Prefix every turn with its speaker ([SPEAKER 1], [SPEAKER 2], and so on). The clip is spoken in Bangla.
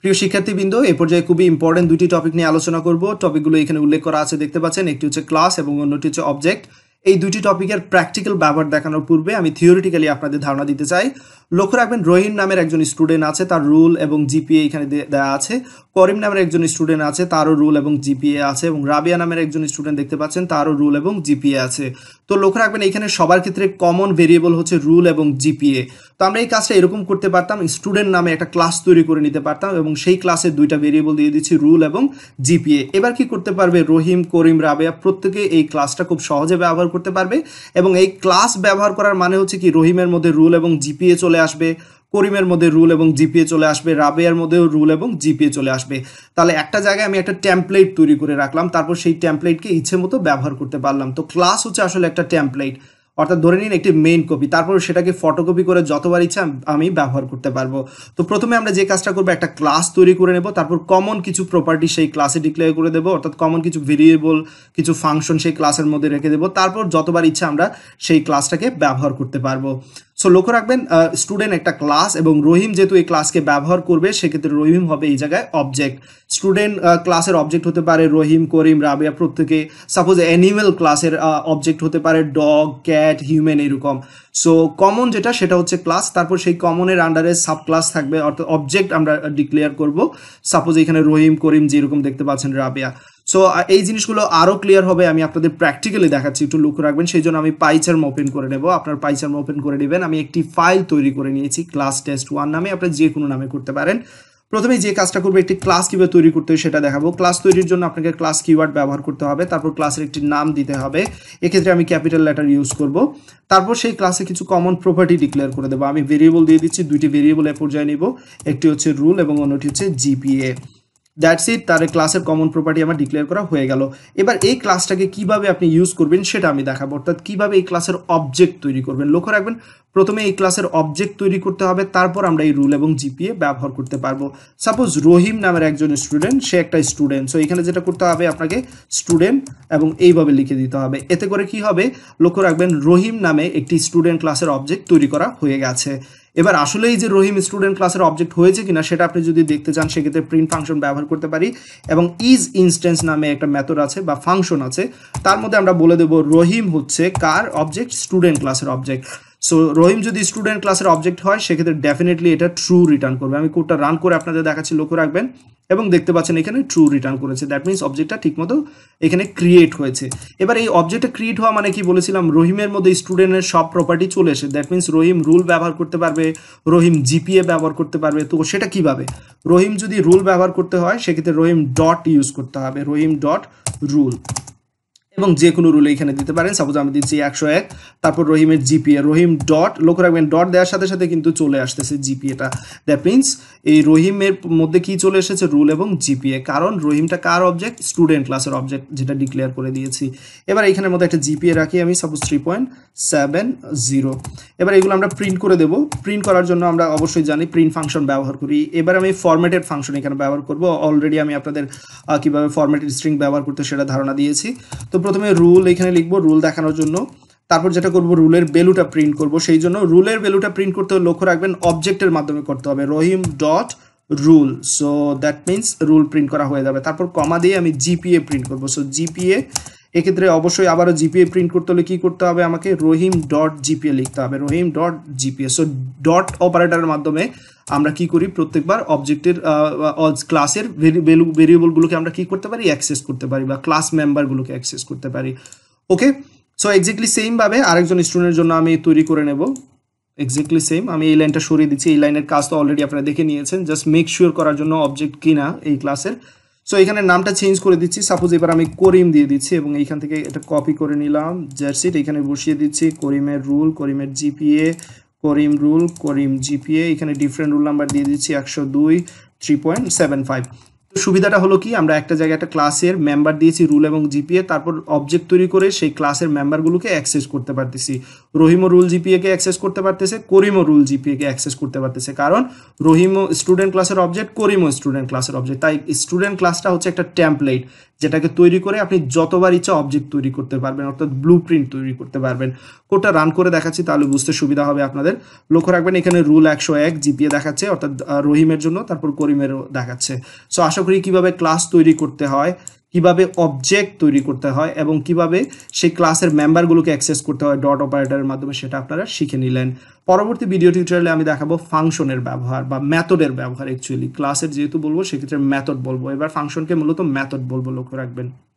[SPEAKER 1] প্রিয় শিক্ষার্থীবৃন্দ এই পর্যায়ে খুবই ইম্পর্টেন্ট দুটি টপিক নিয়ে আলোচনা করব টপিকগুলো এখানে উল্লেখ করা আছে দেখতে পাচ্ছেন একটি হচ্ছে ক্লাস এবং অন্যটি হচ্ছে অবজেক্ট এই দুটি টপিকের প্র্যাকটিক্যাল ব্যবহার দেখানোর পূর্বে আমি থিওরিটিক্যালি আপনাদের ধারণা দিতে চাই লক্ষ্য রাখবেন রহিম নামের একজন স্টুডেন্ট আছে তার রুল এবং জিপিএ এখানে দেওয়া আছে করিম নামের একজন স্টুডেন্ট আছে তারও রুল এবং জিপিএ আছে এবং রাবিয়া নামের একজন স্টুডেন্ট দেখতে পাচ্ছেন তারও রুল এবং জিপিএ আছে তো লক্ষ্য রাখবেন এখানে সবার ক্ষেত্রে কমন ভেরিয়েবল হচ্ছে রুল এবং জিপিএ তো আমরা এই কাজটা এরকম করতে পারতাম স্টুডেন্ট নামে একটা ক্লাস তৈরি করে নিতে পারতাম এবং সেই ক্লাসে দুইটা ভেরিয়েবল দিয়ে দিচ্ছি রুল এবং জিপিএ এবার কি করতে পারবে রহিম করিম রাবেয়া প্রত্যেকে এই ক্লাসটা খুব সহজে ব্যবহার করতে পারবে এবং এই ক্লাস ব্যবহার করার মানে হচ্ছে কি রহিমের মধ্যে রুল এবং জিপিএ চলে আসবে করিমের মধ্যে রুল এবং জিপিএ চলে আসবে রাবেয়ার মধ্যেও রুল এবং জিপিএ চলে আসবে তাহলে একটা জায়গায় আমি একটা ট্যাম্পলেট তৈরি করে রাখলাম তারপর সেই ট্যাম্পলেটকে ইচ্ছে মতো ব্যবহার করতে পারলাম তো ক্লাস হচ্ছে আসলে একটা ট্যাম্পলেট অর্থাৎ ধরে নিন একটি মেইন কপি তারপর সেটাকে ফটোকপি করে যতবার ইচ্ছা আমি ব্যবহার করতে পারবো তো প্রথমে আমরা যে কাজটা করবো একটা ক্লাস তৈরি করে নেব তারপর কমন কিছু প্রপার্টি সেই ক্লাসে ডিক্লেয়ার করে দেবো অর্থাৎ কমন কিছু ভেরিয়েবল কিছু ফাংশন সেই ক্লাসের মধ্যে রেখে দেবো তারপর যতবার ইচ্ছা আমরা সেই ক্লাসটাকে ব্যবহার করতে পারবো সো লক্ষ্য রাখবেন স্টুডেন্ট একটা ক্লাস এবং রহিম যেহেতু এই ক্লাসকে ব্যবহার করবে সেক্ষেত্রে রহিম হবে এই জায়গায় অবজেক্ট স্টুডেন্ট ক্লাসের অবজেক্ট হতে পারে রহিম করিম রাবিয়া প্রত্যেকে সাপোজ অ্যানিমেল ক্লাসের অবজেক্ট হতে পারে ডগ ক্যাট হিউম্যান এরকম সো কমন যেটা সেটা হচ্ছে ক্লাস তারপর সেই কমনের আন্ডারে সাব ক্লাস থাকবে অর্থাৎ অবজেক্ট আমরা ডিক্লেয়ার করব সাপোজ এখানে রহিম করিম যেরকম দেখতে পাচ্ছেন রাবিয়া সো এই জিনিসগুলো আরও ক্লিয়ার হবে আমি আপনাদের প্র্যাকটিক্যালি দেখাচ্ছি একটু লক্ষ্য রাখবেন সেই জন্য আমি পাইচার্ম ওপেন করে নেব আপনার পাইচার্ম ওপেন করে নেবেন আমি একটি ফাইল তৈরি করে নিয়েছি ক্লাস টেস্ট ওয়ান নামে আপনি যে কোনো নামে করতে পারেন প্রথমে যে কাজটা করবে একটি ক্লাস কীভাবে তৈরি করতে হয় সেটা দেখাবো ক্লাস তৈরির জন্য আপনাকে ক্লাস কিওয়ার্ড ব্যবহার করতে হবে তারপর ক্লাসের একটি নাম দিতে হবে এক্ষেত্রে আমি ক্যাপিটাল লেটার ইউজ করব তারপর সেই ক্লাসে কিছু কমন প্রপার্টি ডিক্লেয়ার করে দেবো আমি ভেরিয়েবল দিয়ে দিচ্ছি দুইটি ভেরিয়েবল এ পর্যায়ে নিব একটি হচ্ছে রুল এবং অন্যটি হচ্ছে জিপিএ দ্যাটস ইট তার ক্লাসের কমন প্রপার্টি আমার ডিক্লেয়ার করা হয়ে গেল এবার এই ক্লাসটাকে কিভাবে আপনি ইউজ করবেন সেটা আমি দেখাবো অর্থাৎ কিভাবে এই ক্লাসের অবজেক্ট তৈরি করবেন লক্ষ্য রাখবেন প্রথমে এই ক্লাসের অবজেক্ট তৈরি করতে হবে তারপর আমরা এই রুল এবং জিপিএ ব্যবহার করতে পারবো সাপোজ রহিম নামের একজন স্টুডেন্ট সে একটা স্টুডেন্ট সো এখানে যেটা করতে হবে আপনাকে স্টুডেন্ট এবং এইভাবে লিখে দিতে হবে এতে করে কি হবে লক্ষ্য রাখবেন রহিম নামে একটি স্টুডেন্ট ক্লাসের অবজেক্ট তৈরি করা হয়ে গেছে এবার আসলেই যে রহিম স্টুডেন্ট ক্লাসের অবজেক্ট হয়েছে কিনা সেটা আপনি যদি দেখতে চান সেক্ষেত্রে প্রিন্ট ফাংশন ব্যবহার করতে পারি এবং ইজ ইনস্টেন্স নামে একটা মেথড আছে বা ফাংশন আছে তার মধ্যে আমরা বলে দেব রহিম হচ্ছে কার অবজেক্ট স্টুডেন্ট ক্লাসের অবজেক্ট সো রহিম যদি স্টুডেন্ট ক্লাসের অবজেক্ট হয় সেক্ষেত্রে ডেফিনেটলি এটা ট্রু রিটার্ন করবে আমি কোডটা রান করে আপনাদের দেখাচ্ছি লক্ষ্য রাখবেন এবং দেখতে পাচ্ছেন এখানে ট্রু রিটার্ন করেছে দ্যাট মিনস অবজেক্টটা ঠিকমতো এখানে ক্রিয়েট হয়েছে এবার এই অবজেক্টটা ক্রিয়েট হওয়া মানে কি বলেছিলাম রহিমের মধ্যে স্টুডেন্টের সব প্রপার্টি চলে এসে দ্যাট মিনস রহিম রুল ব্যবহার করতে পারবে রহিম জিপিএ ব্যবহার করতে পারবে তো সেটা কিভাবে রহিম যদি রুল ব্যবহার করতে হয় সেক্ষেত্রে রহিম ডট ইউজ করতে হবে রহিম ডট রুল এবং যে কোনো রুলে এখানে দিতে পারেন সাপোজ আমি দিচ্ছি একশো এক তারপর রহিমের জিপিএ রহিম ডট লক্ষ্য রাখবেন ডট দেওয়ার সাথে সাথে কিন্তু চলে আসতেছে জিপিএটা দ্যাট মিনস এই রহিমের মধ্যে কি চলে এসেছে রুল এবং জিপিএ কারণ রহিমটা কার অবজেক্ট স্টুডেন্ট ক্লাসের অবজেক্ট যেটা ডিক্লেয়ার করে দিয়েছি এবার এখানের মধ্যে একটা জিপিএ রাখি আমি suppose three point seven zero এবার এগুলো আমরা প্রিন্ট করে দেবো প্রিন্ট করার জন্য আমরা অবশ্যই জানি প্রিন্ট ফাংশন ব্যবহার করি এবার আমি ফরম্যাটেড ফাংশন এখানে ব্যবহার করবো অলরেডি আমি আপনাদের কীভাবে ফরম্যাটেড স্ট্রিং ব্যবহার করতে সেটা ধারণা দিয়েছি তো প্রথমে রুল এখানে লিখবো রুল দেখানোর জন্য তারপর যেটা করব রুলের ভ্যালুটা প্রিন্ট করব সেই জন্য রুলের ভ্যালুটা প্রিন্ট করতে লক্ষ্য রাখবেন অবজেক্টের মাধ্যমে করতে হবে Rahim dot roll so that means roll print করা হয়ে যাবে তারপর কমা দিয়ে আমি জিপিএ প্রিন্ট করব সো জিপিএ এক্ষেত্রে অবশ্যই আবারও জিপিএ প্রিন্ট করতে হলে কী করতে হবে আমাকে রহিম ডট জিপিএ লিখতে হবে Rahim dot GPA so dot অপারেটারের মাধ্যমে আমরা কি করি প্রত্যেকবার অবজেক্টের ক্লাসের ভেরিয়েবলগুলোকে আমরা কি করতে পারি অ্যাক্সেস করতে পারি বা ক্লাস মেম্বারগুলোকে অ্যাক্সেস করতে পারি ওকে সো এক্স্যাক্টলি সেমভাবে আরেকজন স্টুডেন্টের জন্য আমি তৈরি করে নেব এক্স্যাক্টলি সেম আমি এই লাইনটা সরিয়ে দিচ্ছি এই লাইনের কাজ তো অলরেডি আপনারা দেখে নিয়েছেন জাস্ট মেক শিওর করার জন্য অবজেক্ট কিনা এই ক্লাসের সো এখানে নামটা চেঞ্জ করে দিচ্ছি সাপোজ এবার আমি করিম দিয়ে দিচ্ছি এবং এইখান থেকে এটা কপি করে নিলাম জার্সিট এখানে বসিয়ে দিচ্ছি করিমের রুল করিমের GPA Karim roll Karim GPA এখানে ডিফারেন্ট রুল নাম্বার দিয়ে দিচ্ছি একশো দুই থ্রি পয়েন্ট সেভেন ফাইভ সুবিধাটা হলো কি আমরা একটা জায়গায় একটা ক্লাসের মেম্বার দিয়েছি রুল এবং জিপিএ তারপর অবজেক্ট তৈরি করে সেই ক্লাসের মেম্বারগুলোকে অ্যাক্সেস করতে পারতেছি রহিমও রুল জিপিএকে অ্যাক্সেস করতে পারতেছে করিমও রুল জিপিএকে অ্যাক্সেস করতে পারতেছে কারণ রহিমও স্টুডেন্ট ক্লাসের অবজেক্ট করিমও স্টুডেন্ট ক্লাসের অবজেক্ট তাই স্টুডেন্ট ক্লাসটা হচ্ছে একটা ট্যাম্পলেট যেটাকে তৈরি করে আপনি যতবার ইচ্ছা অবজেক্ট তৈরি করতে পারবেন অর্থাৎ ব্লু প্রিন্ট তৈরি করতে পারবেন কোডটা রান করে দেখাচ্ছি তাহলে বুঝতে সুবিধা হবে আপনাদের লক্ষ্য রাখবেন এখানে রুল একশো এক জিপিএ দেখাচ্ছে অর্থাৎ রহিমের জন্য তারপর করিমেরও দেখাচ্ছে সো আশা আশা করি কিভাবে ক্লাস তৈরি করতে হয় কিভাবে অবজেক্ট তৈরি করতে হয় এবং কিভাবে সেই ক্লাসের মেম্বারগুলোকে অ্যাক্সেস করতে হয় ডট অপারেটারের মাধ্যমে সেটা আপনারা শিখে নিলেন পরবর্তী ভিডিও টিউটোরিয়ালে আমি দেখাবো ফাংশনের ব্যবহার বা ম্যাথডের ব্যবহার অ্যাকচুয়ালি ক্লাসের যেহেতু বলবো সেক্ষেত্রে ম্যাথড বলবো এবার ফাংশনকে মূলত ম্যাথড বলবো লক্ষ্য রাখবেন